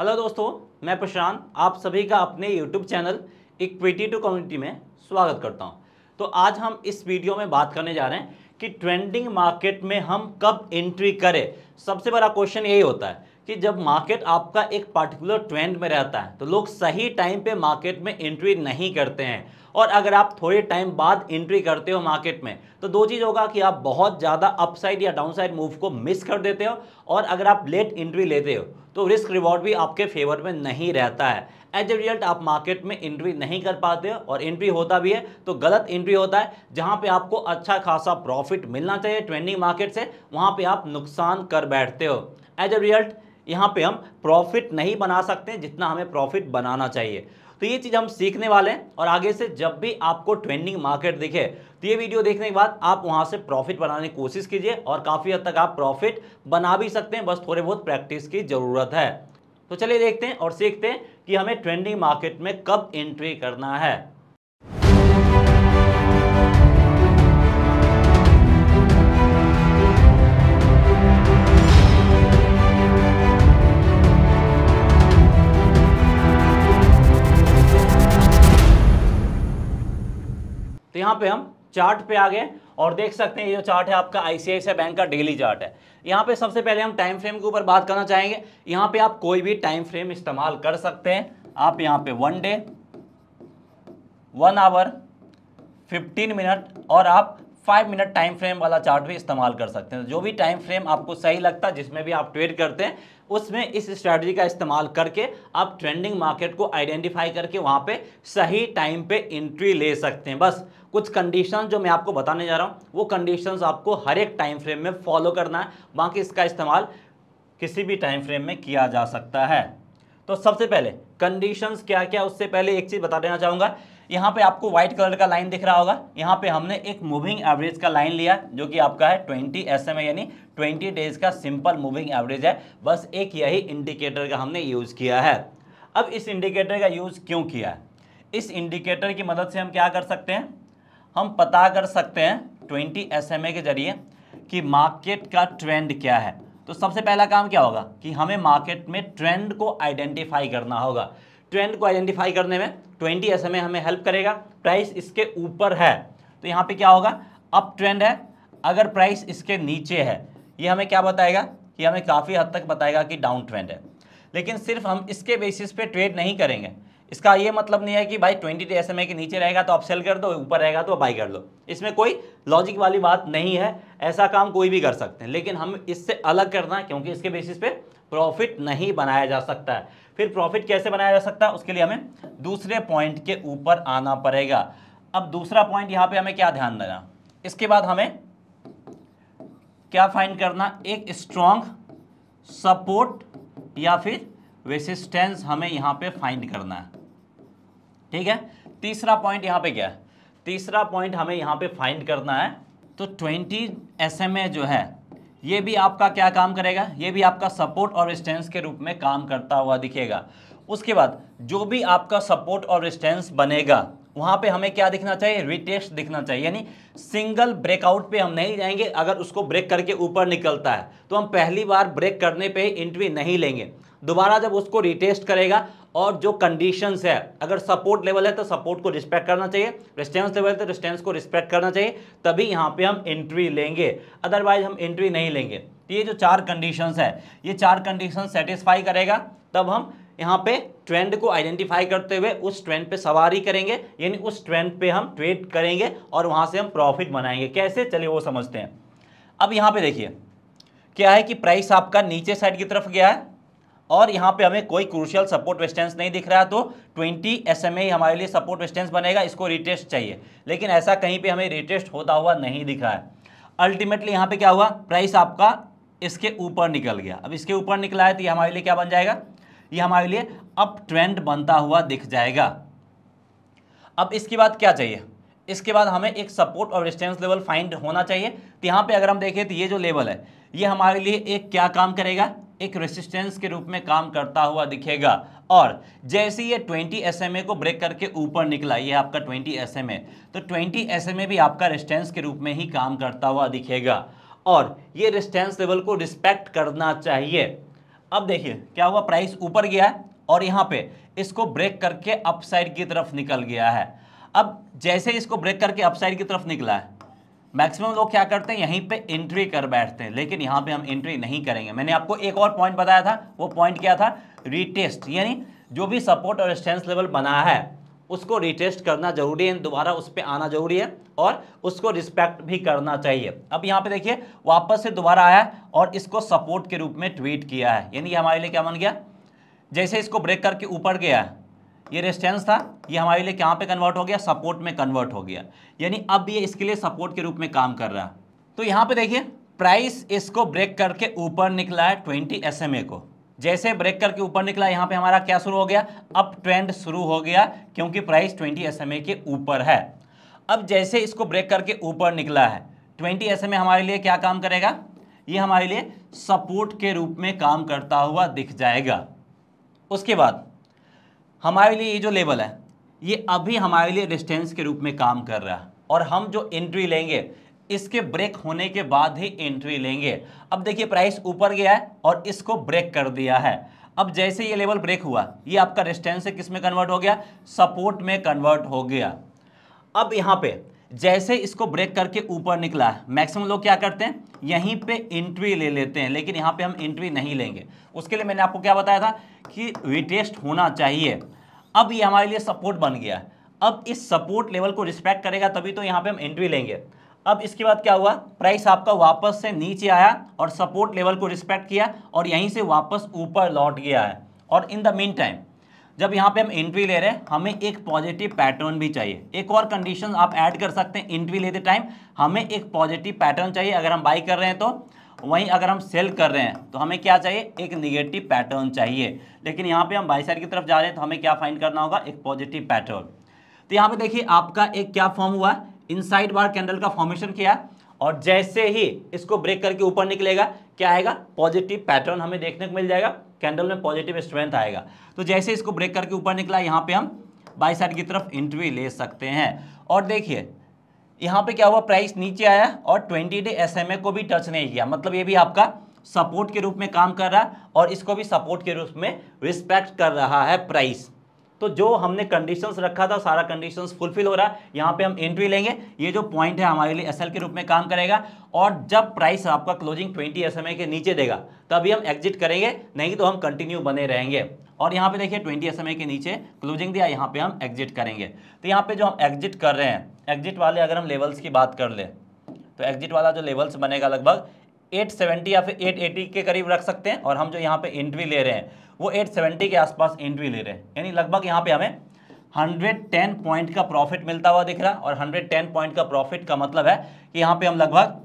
hello दोस्तों मैं प्रशांत आप सभी का अपने YouTube channel equity to community में स्वागत करता हूं तो आज हम इस वीडियो में बात करने जा रहे हैं कि ट्रेंडिंग मार्केट में हम कब एंट्री करें सबसे बड़ा क्वेश्चन यही होता है कि जब मार्केट आपका एक पार्टिकुलर ट्रेंड में रहता है तो लोग सही टाइम पे मार्केट में एंट्री नहीं करते हैं और अगर आप थोड़े टाइम बाद एंट्री करते हो मार्केट में तो दो चीज़ होगा कि आप बहुत ज़्यादा अपसाइड या डाउनसाइड मूव को मिस कर देते हो और अगर आप लेट एंट्री लेते हो तो रिस्क रिवॉर्ड भी आपके फेवर में नहीं रहता है एज ए रिजल्ट आप मार्केट में एंट्री नहीं कर पाते हो और एंट्री होता भी है तो गलत एंट्री होता है जहां पे आपको अच्छा खासा प्रॉफिट मिलना चाहिए ट्रेंडिंग मार्केट से वहां पे आप नुकसान कर बैठते हो एज ए रिजल्ट यहाँ पे हम प्रॉफिट नहीं बना सकते जितना हमें प्रॉफिट बनाना चाहिए तो ये चीज़ हम सीखने वाले हैं और आगे से जब भी आपको ट्रेंडिंग मार्केट दिखे तो ये वीडियो देखने के बाद आप वहां से प्रॉफिट बनाने की कोशिश कीजिए और काफ़ी हद तक आप प्रॉफिट बना भी सकते हैं बस थोड़े बहुत प्रैक्टिस की ज़रूरत है तो चलिए देखते हैं और सीखते हैं कि हमें ट्रेंडिंग मार्केट में कब एंट्री करना है तो यहां पे हम चार्ट पे आ गए और देख सकते हैं ये जो चार्ट है आपका आईसीआईसीआई बैंक का डेली चार्ट है यहाँ पे सबसे पहले हम टाइम फ्रेम के ऊपर बात करना चाहेंगे यहाँ पे आप कोई भी टाइम फ्रेम इस्तेमाल कर सकते हैं आप यहाँ पे one day one hour fifteen minute और आप फाइव मिनट टाइम फ्रेम वाला चार्ट भी इस्तेमाल कर सकते हैं जो भी टाइम फ्रेम आपको सही लगता है जिसमें भी आप ट्रेड करते हैं उसमें इस स्ट्रैटेजी का इस्तेमाल करके आप ट्रेंडिंग मार्केट को आइडेंटिफाई करके वहाँ पे सही टाइम पे एंट्री ले सकते हैं बस कुछ कंडीशन जो मैं आपको बताने जा रहा हूँ वो कंडीशन आपको हर एक टाइम फ्रेम में फॉलो करना है बाकी इसका इस्तेमाल किसी भी टाइम फ्रेम में किया जा सकता है तो सबसे पहले कंडीशंस क्या क्या उससे पहले एक चीज़ बता देना चाहूँगा यहाँ पे आपको व्हाइट कलर का लाइन दिख रहा होगा यहाँ पे हमने एक मूविंग एवरेज का लाइन लिया जो कि आपका है 20 एस एम यानी 20 डेज का सिंपल मूविंग एवरेज है बस एक यही इंडिकेटर का हमने यूज़ किया है अब इस इंडिकेटर का यूज़ क्यों किया है इस इंडिकेटर की मदद से हम क्या कर सकते हैं हम पता कर सकते हैं ट्वेंटी एस के जरिए कि मार्केट का ट्रेंड क्या है तो सबसे पहला काम क्या होगा कि हमें मार्केट में ट्रेंड को आइडेंटिफाई करना होगा ट्रेंड को आइडेंटिफाई करने में ट्वेंटी एस हमें हेल्प करेगा प्राइस इसके ऊपर है तो यहाँ पे क्या होगा अप ट्रेंड है अगर प्राइस इसके नीचे है ये हमें क्या बताएगा कि हमें काफ़ी हद तक बताएगा कि डाउन ट्रेंड है लेकिन सिर्फ हम इसके बेसिस पे ट्रेड नहीं करेंगे इसका ये मतलब नहीं है कि भाई ट्वेंटी डे एस के नीचे रहेगा तो आप सेल कर दो ऊपर रहेगा तो बाई कर दो इसमें कोई लॉजिक वाली बात नहीं है ऐसा काम कोई भी कर सकते हैं लेकिन हम इससे अलग करना है क्योंकि इसके बेसिस पे प्रॉफिट नहीं बनाया जा सकता है फिर प्रॉफिट कैसे बनाया जा सकता है उसके लिए हमें दूसरे पॉइंट के ऊपर आना पड़ेगा अब दूसरा पॉइंट यहाँ पे हमें क्या ध्यान देना इसके बाद हमें क्या फाइंड करना एक स्ट्रॉन्ग सपोर्ट या फिर रेसिस्टेंस हमें यहाँ पे फाइंड करना है ठीक है तीसरा पॉइंट यहाँ पे क्या है तीसरा पॉइंट हमें यहाँ पे फाइंड करना है तो ट्वेंटी एस जो है ये भी आपका क्या काम करेगा ये भी आपका सपोर्ट और रिस्टेंस के रूप में काम करता हुआ दिखेगा उसके बाद जो भी आपका सपोर्ट और रिस्टेंस बनेगा वहाँ पे हमें क्या दिखना चाहिए रिटेस्ट दिखना चाहिए यानी सिंगल ब्रेकआउट पे हम नहीं जाएंगे अगर उसको ब्रेक करके ऊपर निकलता है तो हम पहली बार ब्रेक करने पे इंट्री नहीं लेंगे दोबारा जब उसको रिटेस्ट करेगा और जो कंडीशंस है अगर सपोर्ट लेवल है तो सपोर्ट को रिस्पेक्ट करना चाहिए रिस्टेंस लेवल है तो रिस्टेंस को रिस्पेक्ट करना चाहिए तभी यहाँ पे हम एंट्री लेंगे अदरवाइज हम एंट्री नहीं लेंगे तो ये जो चार कंडीशंस है ये चार कंडीशन सेटिस्फाई करेगा तब हम यहाँ पे ट्रेंड को आइडेंटिफाई करते हुए उस ट्रेंड पे सवारी करेंगे यानी उस ट्रेंड पे हम ट्रेड करेंगे और वहाँ से हम प्रॉफिट बनाएंगे कैसे चलिए वो समझते हैं अब यहाँ पे देखिए क्या है कि प्राइस आपका नीचे साइड की तरफ गया है और यहाँ पे हमें कोई क्रूशियल सपोर्ट वेस्टेंस नहीं दिख रहा तो 20 एस हमारे लिए सपोर्ट वेस्टेंस बनेगा इसको रिटेस्ट चाहिए लेकिन ऐसा कहीं पे हमें रिटेस्ट होता हुआ नहीं दिख रहा है अल्टीमेटली यहाँ पे क्या हुआ प्राइस आपका इसके ऊपर निकल गया अब इसके ऊपर निकला है तो ये हमारे लिए क्या बन जाएगा ये हमारे लिए अप ट्रेंड बनता हुआ दिख जाएगा अब इसके बाद क्या चाहिए इसके बाद हमें एक सपोर्ट और रेजिस्टेंस लेवल फाइंड होना चाहिए तो यहाँ पे अगर हम देखें तो ये जो लेवल है ये हमारे लिए एक क्या काम करेगा एक रेसिस्टेंस के रूप में काम करता हुआ दिखेगा और जैसे ये 20 एस को ब्रेक करके ऊपर निकला ये आपका 20 एस तो 20 एस भी आपका रेसिस्टेंस के रूप में ही काम करता हुआ दिखेगा और ये रेसिस्टेंस लेवल को रिस्पेक्ट करना चाहिए अब देखिए क्या हुआ प्राइस ऊपर गया और यहाँ पे इसको ब्रेक करके अपसाइड की तरफ निकल गया है अब जैसे इसको ब्रेक करके अपसाइड की तरफ निकला है मैक्सिमम लोग क्या करते हैं यहीं पे एंट्री कर बैठते हैं लेकिन यहाँ पे हम एंट्री नहीं करेंगे मैंने आपको एक और पॉइंट बताया था वो पॉइंट क्या था रीटेस्ट यानी जो भी सपोर्ट और स्टेंस लेवल बना है उसको रीटेस्ट करना जरूरी है दोबारा उस पर आना जरूरी है और उसको रिस्पेक्ट भी करना चाहिए अब यहाँ पे देखिए वापस से दोबारा आया और इसको सपोर्ट के रूप में ट्वीट किया है यानी हमारे लिए क्या बन गया जैसे इसको ब्रेक करके ऊपर गया है ये रेस्टेंस था ये हमारे लिए कहाँ पे कन्वर्ट हो गया सपोर्ट में कन्वर्ट हो गया यानी अब ये इसके लिए सपोर्ट के रूप में काम कर रहा तो यहाँ पे देखिए प्राइस इसको ब्रेक करके ऊपर निकला है ट्वेंटी एस को जैसे ब्रेक करके ऊपर निकला यहाँ पे हमारा क्या शुरू हो गया अप ट्रेंड शुरू हो गया क्योंकि प्राइस ट्वेंटी एस के ऊपर है अब जैसे इसको ब्रेक करके ऊपर निकला है ट्वेंटी एस हमारे लिए क्या काम करेगा ये हमारे लिए सपोर्ट के रूप में काम करता हुआ दिख जाएगा उसके बाद हमारे लिए ये जो लेवल है ये अभी हमारे लिए डिस्टेंस के रूप में काम कर रहा है और हम जो एंट्री लेंगे इसके ब्रेक होने के बाद ही एंट्री लेंगे अब देखिए प्राइस ऊपर गया है और इसको ब्रेक कर दिया है अब जैसे ये लेवल ब्रेक हुआ ये आपका रिस्टेंस है किस में कन्वर्ट हो गया सपोर्ट में कन्वर्ट हो गया अब यहाँ पे जैसे इसको ब्रेक करके ऊपर निकला मैक्सिमम लोग क्या करते हैं यहीं पे एंट्री ले लेते हैं लेकिन यहाँ पे हम एंट्री नहीं लेंगे उसके लिए मैंने आपको क्या बताया था कि रिटेस्ट होना चाहिए अब ये हमारे लिए सपोर्ट बन गया अब इस सपोर्ट लेवल को रिस्पेक्ट करेगा तभी तो यहाँ पर हम एंट्री लेंगे अब इसके बाद क्या हुआ प्राइस आपका वापस से नीचे आया और सपोर्ट लेवल को रिस्पेक्ट किया और यहीं से वापस ऊपर लौट गया है और इन द मीन टाइम जब यहाँ पे हम एंट्री ले रहे हैं हमें एक पॉजिटिव पैटर्न भी चाहिए एक और कंडीशन आप ऐड कर सकते हैं एंट्री लेते टाइम हमें एक पॉजिटिव पैटर्न चाहिए अगर हम बाई कर रहे हैं तो वहीं अगर हम सेल कर रहे हैं तो हमें क्या चाहिए एक निगेटिव पैटर्न चाहिए लेकिन यहाँ पे हम बाई साइड की तरफ जा रहे हैं तो हमें क्या फाइन करना होगा एक पॉजिटिव पैटर्न तो यहाँ पर देखिए आपका एक क्या फॉर्म हुआ इन साइड बार कैंडल का फॉर्मेशन किया है और जैसे ही इसको ब्रेक करके ऊपर निकलेगा क्या आएगा पॉजिटिव पैटर्न हमें देखने को मिल जाएगा कैंडल में पॉजिटिव स्ट्रेंथ आएगा तो जैसे इसको ब्रेक करके ऊपर निकला यहाँ पे हम बाई साइड की तरफ एंट्री ले सकते हैं और देखिए यहाँ पे क्या हुआ प्राइस नीचे आया और 20 डे एस को भी टच नहीं किया मतलब ये भी आपका सपोर्ट के रूप में काम कर रहा है और इसको भी सपोर्ट के रूप में रिस्पेक्ट कर रहा है प्राइस तो जो हमने कंडीशंस रखा था सारा कंडीशंस फुलफिल हो रहा है यहाँ पे हम एंट्री लेंगे ये जो पॉइंट है हमारे लिए एसएल के रूप में काम करेगा और जब प्राइस आपका क्लोजिंग 20 एसएमए के नीचे देगा तभी हम एग्जिट करेंगे नहीं तो हम कंटिन्यू बने रहेंगे और यहाँ पे देखिए 20 एसएमए के नीचे क्लोजिंग दिया यहाँ पे हम एग्जिट करेंगे तो यहाँ पे जो हम एग्जिट कर रहे हैं एग्जिट वाले अगर हम लेवल्स की बात कर लें तो एग्जिट वाला जो लेवल्स बनेगा लगभग 870 या फिर 880 के करीब रख सकते हैं और हम जो यहाँ पे एंट्री ले रहे हैं वो 870 के आसपास एंट्री ले रहे हैं यानी लगभग यहाँ पे हमें 110 पॉइंट का प्रॉफिट मिलता हुआ दिख रहा है और 110 पॉइंट का प्रॉफिट का मतलब है कि यहाँ पे हम लगभग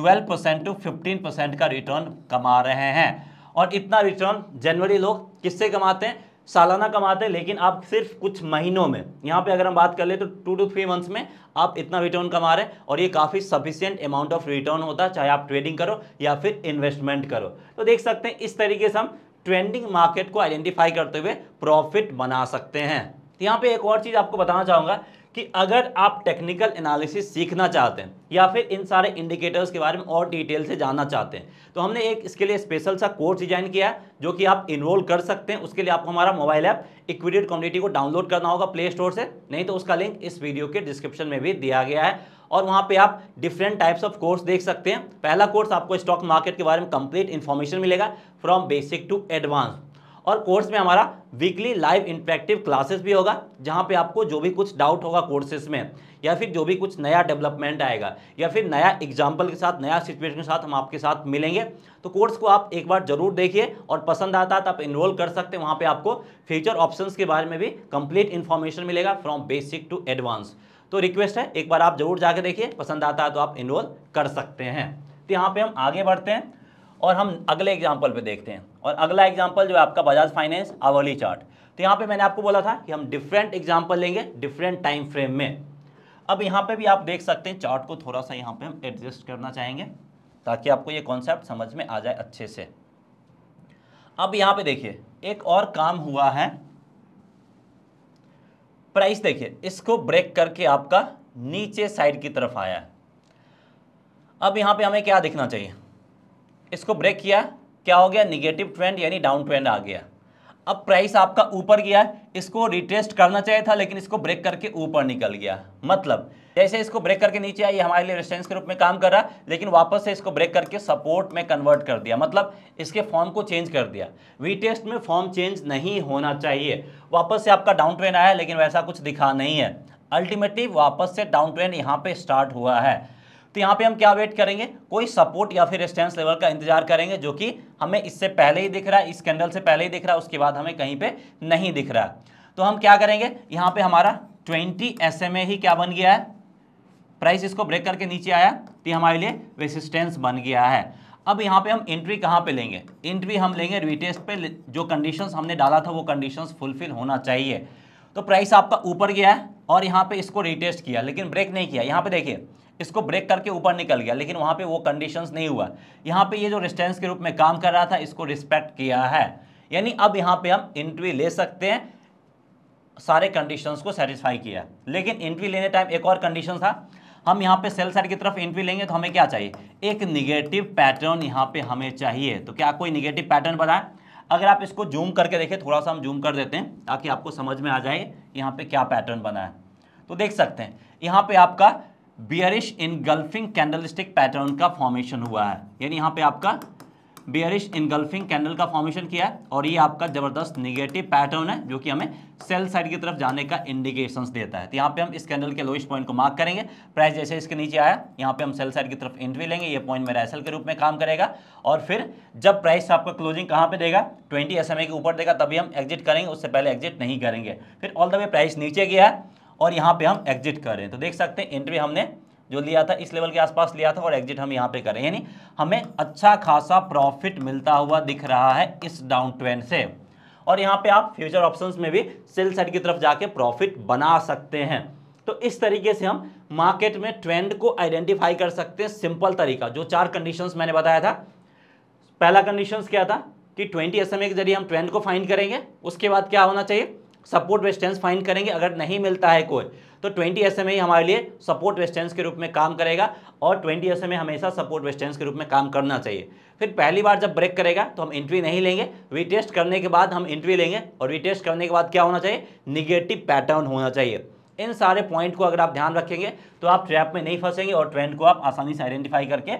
12 परसेंट टू 15 परसेंट का रिटर्न कमा रहे हैं और इतना रिटर्न जनवरी लोग किससे कमाते हैं सालाना कमाते हैं लेकिन आप सिर्फ कुछ महीनों में यहाँ पे अगर हम बात कर ले तो टू टू थ्री मंथ्स में आप इतना रिटर्न कमा रहे हैं और ये काफ़ी सफिशियंट अमाउंट ऑफ रिटर्न होता है चाहे आप ट्रेडिंग करो या फिर इन्वेस्टमेंट करो तो देख सकते हैं इस तरीके से हम ट्रेंडिंग मार्केट को आइडेंटिफाई करते हुए प्रॉफिट बना सकते हैं तो यहाँ पे एक और चीज़ आपको बताना चाहूँगा कि अगर आप टेक्निकल एनालिसिस सीखना चाहते हैं या फिर इन सारे इंडिकेटर्स के बारे में और डिटेल से जानना चाहते हैं तो हमने एक इसके लिए स्पेशल सा कोर्स डिजाइन किया है जो कि आप इनरोल कर सकते हैं उसके लिए आपको हमारा मोबाइल ऐप इक्विडेड कम्युनिटी को डाउनलोड करना होगा प्ले स्टोर से नहीं तो उसका लिंक इस वीडियो के डिस्क्रिप्शन में भी दिया गया है और वहाँ पे आप डिफरेंट टाइप्स ऑफ कोर्स देख सकते हैं पहला कोर्स आपको स्टॉक मार्केट के बारे में कंप्लीट इन्फॉर्मेशन मिलेगा फ्रॉम बेसिक टू एडवांस और कोर्स में हमारा वीकली लाइव इंटरेक्टिव क्लासेस भी होगा जहाँ पे आपको जो भी कुछ डाउट होगा कोर्सेज में या फिर जो भी कुछ नया डेवलपमेंट आएगा या फिर नया एग्जाम्पल के साथ नया सिचुएशन के साथ हम आपके साथ मिलेंगे तो कोर्स को आप एक बार जरूर देखिए और पसंद आता है तो आप इनरोल कर सकते हैं वहाँ पर आपको फ्यूचर ऑप्शन के बारे में भी कंप्लीट इन्फॉर्मेशन मिलेगा फ्रॉम बेसिक टू एडवांस तो रिक्वेस्ट है एक बार आप जरूर जाकर देखिए पसंद आता है तो आप इनरोल कर सकते हैं तो यहाँ पर हम आगे बढ़ते हैं और हम अगले एग्जाम्पल पर देखते हैं और अगला एग्जाम्पल जो है आपका बजाज फाइनेंस आवली चार्ट तो यहाँ पे मैंने आपको बोला था कि हम डिफरेंट एग्जाम्पल लेंगे डिफरेंट टाइम फ्रेम में अब यहाँ पे भी आप देख सकते हैं चार्ट को थोड़ा सा यहाँ पे हम एडजस्ट करना चाहेंगे ताकि आपको ये कॉन्सेप्ट समझ में आ जाए अच्छे से अब यहाँ पे देखिए एक और काम हुआ है प्राइस देखिए इसको ब्रेक करके आपका नीचे साइड की तरफ आया है अब यहाँ पे हमें क्या दिखना चाहिए इसको ब्रेक किया क्या हो गया निगेटिव ट्रेंड यानी डाउन ट्रेंड आ गया अब प्राइस आपका ऊपर गया इसको रिटेस्ट करना चाहिए था लेकिन इसको ब्रेक करके ऊपर निकल गया मतलब जैसे इसको ब्रेक करके नीचे आई हमारे लिए रेस्टेंस के रूप में काम कर रहा लेकिन वापस से इसको ब्रेक करके सपोर्ट में कन्वर्ट कर दिया मतलब इसके फॉर्म को चेंज कर दिया टेस्ट में फॉर्म चेंज नहीं होना चाहिए वापस से आपका डाउन ट्रेंड आया लेकिन वैसा कुछ दिखा नहीं है अल्टीमेटली वापस से डाउन ट्रेंड यहाँ पे स्टार्ट हुआ है तो यहाँ पे हम क्या वेट करेंगे कोई सपोर्ट या फिर रेस्टेंस लेवल का इंतजार करेंगे जो कि हमें इससे पहले ही दिख रहा है इस कैंडल से पहले ही दिख रहा है उसके बाद हमें कहीं पे नहीं दिख रहा है तो हम क्या करेंगे यहाँ पे हमारा ट्वेंटी एस ही क्या बन गया है प्राइस इसको ब्रेक करके नीचे आया तो हमारे लिए रेसिस्टेंस बन गया है अब यहाँ पे हम एंट्री कहाँ पे लेंगे एंट्री हम लेंगे रिटेस्ट पे जो कंडीशंस हमने डाला था वो कंडीशंस फुलफिल होना चाहिए तो प्राइस आपका ऊपर गया है और यहाँ पे इसको रिटेस्ट किया लेकिन ब्रेक नहीं किया यहाँ पे देखिए इसको ब्रेक करके ऊपर निकल गया लेकिन वहाँ पे वो कंडीशंस नहीं हुआ यहाँ पे ये जो रिस्टेंस के रूप में काम कर रहा था इसको रिस्पेक्ट किया है यानी अब यहाँ पे हम इंट्री ले सकते हैं सारे कंडीशंस को सेटिस्फाई किया लेकिन इंट्री लेने टाइम एक और कंडीशन था हम यहाँ पे सेल साइड की तरफ इंट्री लेंगे तो हमें क्या चाहिए एक निगेटिव पैटर्न यहाँ पे हमें चाहिए तो क्या कोई निगेटिव पैटर्न बनाए अगर आप इसको जूम करके देखें थोड़ा सा हम जूम कर देते हैं ताकि आपको समझ में आ जाए यहाँ पे क्या पैटर्न बना है तो देख सकते हैं यहाँ पे आपका बियरिश इनगल्फिंग कैंडलस्टिक पैटर्न का फॉर्मेशन हुआ है यानी यहाँ पे आपका बियरिश इनगल्फिंग कैंडल का फॉर्मेशन किया है और ये आपका जबरदस्त निगेटिव पैटर्न है जो कि हमें सेल साइड की तरफ जाने का इंडिकेशन देता है तो यहाँ पे हम इस कैंडल के लोएस्ट पॉइंट को मार्क करेंगे प्राइस जैसे इसके नीचे आया यहाँ पे हम सेल साइड की तरफ एंट्री लेंगे ये पॉइंट मेरा एसएल के रूप में काम करेगा और फिर जब प्राइस आपका क्लोजिंग कहाँ पे देगा ट्वेंटी एस के ऊपर देगा तभी हम एग्जिट करेंगे उससे पहले एग्जिट नहीं करेंगे फिर ऑल द वे प्राइस नीचे गया है और यहाँ पे हम एग्जिट कर रहे हैं तो देख सकते हैं एंट्री हमने जो लिया था इस लेवल के आसपास लिया था और एग्जिट हम यहाँ पे कर रहे हैं यानी हमें अच्छा खासा प्रॉफिट मिलता हुआ दिख रहा है इस डाउन ट्रेंड से और यहाँ पे आप फ्यूचर ऑप्शंस में भी सेल साइड की तरफ जाके प्रॉफिट बना सकते हैं तो इस तरीके से हम मार्केट में ट्रेंड को आइडेंटिफाई कर सकते हैं सिंपल तरीका जो चार कंडीशंस मैंने बताया था पहला कंडीशंस क्या था कि 20 एसएमए के जरिए हम ट्रेंड को फाइंड करेंगे उसके बाद क्या होना चाहिए सपोर्ट वेस्टेंस फाइन करेंगे अगर नहीं मिलता है कोई तो 20 एस हमारे लिए सपोर्ट वेस्टेंस के रूप में काम करेगा और 20 एस हमेशा सपोर्ट वेस्टेंस के रूप में काम करना चाहिए फिर पहली बार जब ब्रेक करेगा तो हम एंट्री नहीं लेंगे रिटेस्ट करने के बाद हम एंट्री लेंगे और रिटेस्ट करने के बाद क्या होना चाहिए निगेटिव पैटर्न होना चाहिए इन सारे पॉइंट को अगर आप ध्यान रखेंगे तो आप ट्रैप में नहीं फंसेंगे और ट्रेंड को आप आसानी से आइडेंटिफाई करके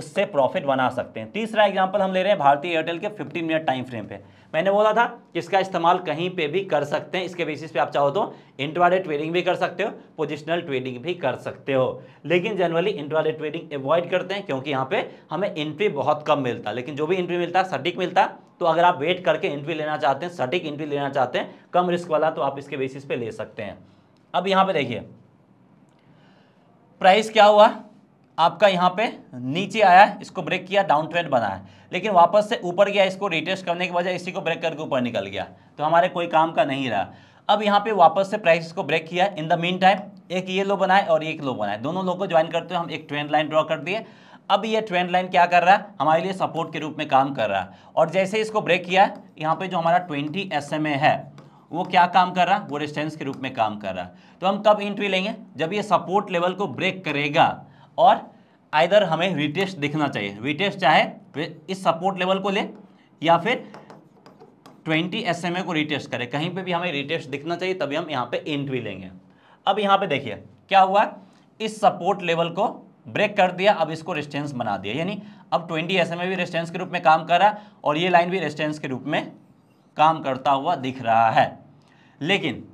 उससे प्रॉफिट बना सकते हैं तीसरा एग्जाम्पल हम ले रहे हैं भारतीय एयरटेल के 15 मिनट टाइम फ्रेम पे मैंने बोला था कि इसका इस्तेमाल कहीं पे भी कर सकते हैं इसके बेसिस पे आप चाहो तो इंट्राडे ट्रेडिंग भी कर सकते हो पोजिशनल ट्रेडिंग भी कर सकते हो लेकिन जनरली इंट्राडे ट्रेडिंग अवॉइड करते हैं क्योंकि यहाँ पे हमें एंट्री बहुत कम मिलता है लेकिन जो भी एंट्री मिलता है सटीक मिलता तो अगर आप वेट करके एंट्री लेना चाहते हैं सटीक एंट्री लेना चाहते हैं कम रिस्क वाला तो आप इसके बेसिस पे ले सकते हैं अब यहाँ पे देखिए प्राइस क्या हुआ आपका यहाँ पे नीचे आया इसको ब्रेक किया डाउन ट्रेंड बना है लेकिन वापस से ऊपर गया इसको रिटेस्ट करने की वजह इसी को ब्रेक करके ऊपर निकल गया तो हमारे कोई काम का नहीं रहा अब यहाँ पे वापस से प्राइस को ब्रेक किया इन द मीन टाइम एक ये लो बनाए और एक लो बनाए दोनों लो को ज्वाइन करते हुए हम एक ट्रेंड लाइन ड्रॉ कर दिए अब ये ट्रेंड लाइन क्या कर रहा है हमारे लिए सपोर्ट के रूप में काम कर रहा है और जैसे इसको ब्रेक किया यहाँ पे जो हमारा ट्वेंटी एस है वो क्या काम कर रहा है वो रेस्टेंस के रूप में काम कर रहा है तो हम कब इंट्री लेंगे जब ये सपोर्ट लेवल को ब्रेक करेगा और आइधर हमें रिटेस्ट देखना चाहिए रिटेस्ट चाहे इस सपोर्ट लेवल को ले या फिर 20 एस को रिटेस्ट करें कहीं पे भी हमें रिटेस्ट दिखना चाहिए तभी हम यहाँ पे एंट्री लेंगे अब यहाँ पे देखिए क्या हुआ इस सपोर्ट लेवल को ब्रेक कर दिया अब इसको रेस्टेंस बना दिया यानी अब 20 एस भी रेस्टेंस के रूप में काम कर रहा है और ये लाइन भी रेस्टेंस के रूप में काम करता हुआ दिख रहा है लेकिन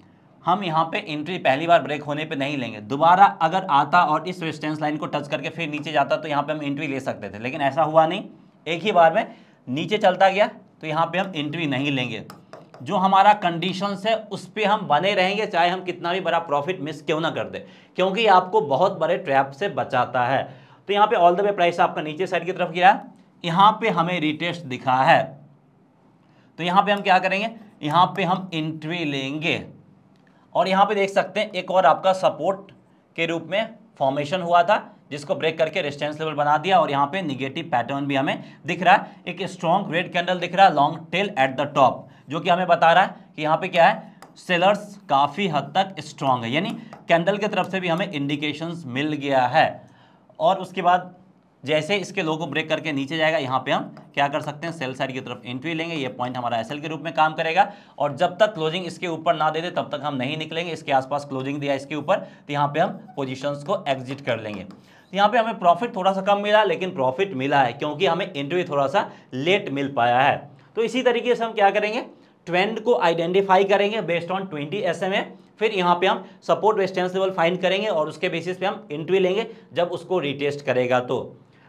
हम यहाँ पे एंट्री पहली बार ब्रेक होने पे नहीं लेंगे दोबारा अगर आता और इस रेजिस्टेंस लाइन को टच करके फिर नीचे जाता तो यहाँ पे हम एंट्री ले सकते थे लेकिन ऐसा हुआ नहीं एक ही बार में नीचे चलता गया तो यहाँ पे हम एंट्री नहीं लेंगे जो हमारा कंडीशन है उस पर हम बने रहेंगे चाहे हम कितना भी बड़ा प्रॉफिट मिस क्यों ना कर दें क्योंकि आपको बहुत बड़े ट्रैप से बचाता है तो यहाँ पे ऑल द वे प्राइस आपका नीचे साइड की तरफ गया यहाँ पे हमें रिटेस्ट दिखा है तो यहाँ पे हम क्या करेंगे यहाँ पे हम एंट्री लेंगे और यहाँ पे देख सकते हैं एक और आपका सपोर्ट के रूप में फॉर्मेशन हुआ था जिसको ब्रेक करके रेजिस्टेंस लेवल बना दिया और यहाँ पे निगेटिव पैटर्न भी हमें दिख रहा है एक स्ट्रॉन्ग रेड कैंडल दिख रहा है long tail at the top जो कि हमें बता रहा है कि यहाँ पे क्या है सेलर्स काफ़ी हद तक स्ट्रांग है यानी कैंडल की तरफ से भी हमें इंडिकेशंस मिल गया है और उसके बाद जैसे इसके लो को ब्रेक करके नीचे जाएगा यहाँ पे हम क्या कर सकते हैं सेल साइड की तरफ एंट्री लेंगे ये पॉइंट हमारा एसएल के रूप में काम करेगा और जब तक क्लोजिंग इसके ऊपर ना दे दे तब तक हम नहीं निकलेंगे इसके आसपास क्लोजिंग दिया इसके ऊपर तो यहाँ पे हम पोजीशंस को एग्जिट कर लेंगे तो यहाँ पे हमें प्रॉफिट थोड़ा सा कम मिला लेकिन प्रॉफिट मिला है क्योंकि हमें एंट्री थोड़ा सा लेट मिल पाया है तो इसी तरीके से हम क्या करेंगे ट्रेंड को आइडेंटिफाई करेंगे बेस्ड ऑन ट्वेंटी एस फिर यहाँ पे हम सपोर्ट रेस्टेंस लेवल फाइंड करेंगे और उसके बेसिस पे हम एंट्री लेंगे जब उसको रिटेस्ट करेगा तो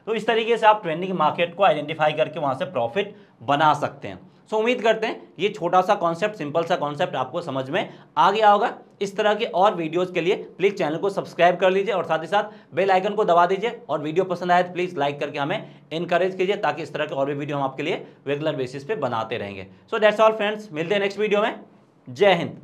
तो इस तरीके से आप ट्रेंडिंग मार्केट को आइडेंटिफाई करके वहाँ से प्रॉफिट बना सकते हैं सो उम्मीद करते हैं ये छोटा सा कॉन्सेप्ट सिंपल सा कॉन्सेप्ट आपको समझ में आ गया होगा इस तरह के और वीडियोज़ के लिए प्लीज़ चैनल को सब्सक्राइब कर लीजिए और साथ ही साथ बेल आइकन को दबा दीजिए और वीडियो पसंद आए तो प्लीज़ लाइक करके हमें इनकरेज कीजिए ताकि इस तरह के और भी वीडियो हम आपके लिए रेगुलर बेसिस पे बनाते रहेंगे सो दैट्स ऑल फ्रेंड्स मिलते हैं नेक्स्ट वीडियो में जय हिंद